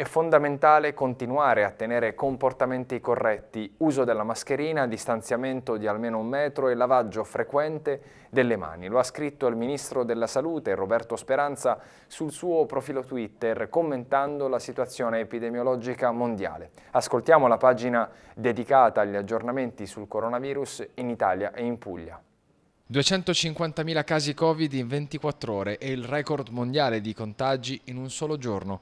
È fondamentale continuare a tenere comportamenti corretti, uso della mascherina, distanziamento di almeno un metro e lavaggio frequente delle mani. Lo ha scritto il Ministro della Salute Roberto Speranza sul suo profilo Twitter commentando la situazione epidemiologica mondiale. Ascoltiamo la pagina dedicata agli aggiornamenti sul coronavirus in Italia e in Puglia. 250.000 casi Covid in 24 ore e il record mondiale di contagi in un solo giorno.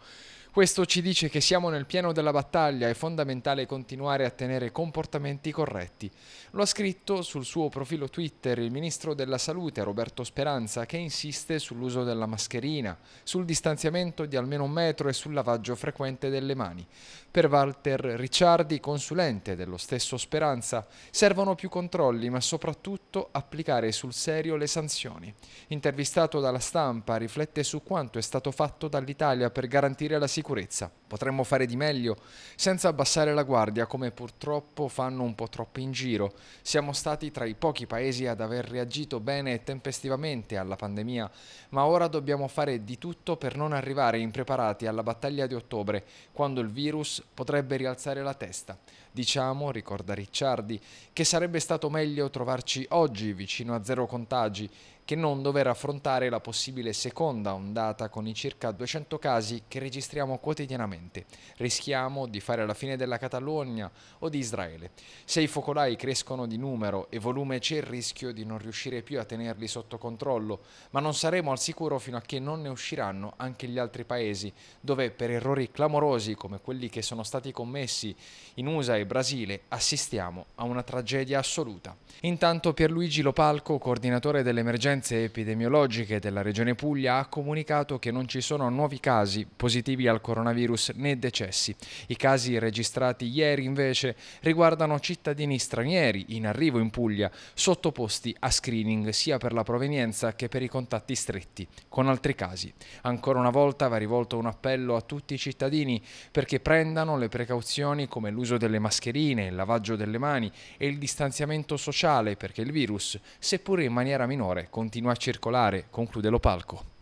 Questo ci dice che siamo nel pieno della battaglia, è fondamentale continuare a tenere comportamenti corretti. Lo ha scritto sul suo profilo Twitter il ministro della Salute Roberto Speranza che insiste sull'uso della mascherina, sul distanziamento di almeno un metro e sul lavaggio frequente delle mani. Per Walter Ricciardi, consulente dello stesso Speranza, servono più controlli ma soprattutto applicare sul serio le sanzioni. Intervistato dalla stampa riflette su quanto è stato fatto dall'Italia per garantire la sicurezza sicurezza. Potremmo fare di meglio senza abbassare la guardia come purtroppo fanno un po' troppo in giro. Siamo stati tra i pochi paesi ad aver reagito bene e tempestivamente alla pandemia, ma ora dobbiamo fare di tutto per non arrivare impreparati alla battaglia di ottobre, quando il virus potrebbe rialzare la testa. Diciamo, ricorda Ricciardi, che sarebbe stato meglio trovarci oggi vicino a zero contagi che non dover affrontare la possibile seconda ondata con i circa 200 casi che registriamo quotidianamente. Rischiamo di fare la fine della Catalogna o di Israele. Se i focolai crescono di numero e volume c'è il rischio di non riuscire più a tenerli sotto controllo, ma non saremo al sicuro fino a che non ne usciranno anche gli altri paesi, dove per errori clamorosi come quelli che sono stati commessi in USA e Brasile assistiamo a una tragedia assoluta. Intanto Pierluigi Lopalco, coordinatore delle emergenze epidemiologiche della Regione Puglia, ha comunicato che non ci sono nuovi casi positivi al coronavirus né decessi. I casi registrati ieri invece riguardano cittadini stranieri in arrivo in Puglia, sottoposti a screening sia per la provenienza che per i contatti stretti con altri casi. Ancora una volta va rivolto un appello a tutti i cittadini perché prendano le precauzioni come l'uso delle mascherine, il lavaggio delle mani e il distanziamento sociale perché il virus, seppure in maniera minore, continua a circolare, conclude Lo Palco.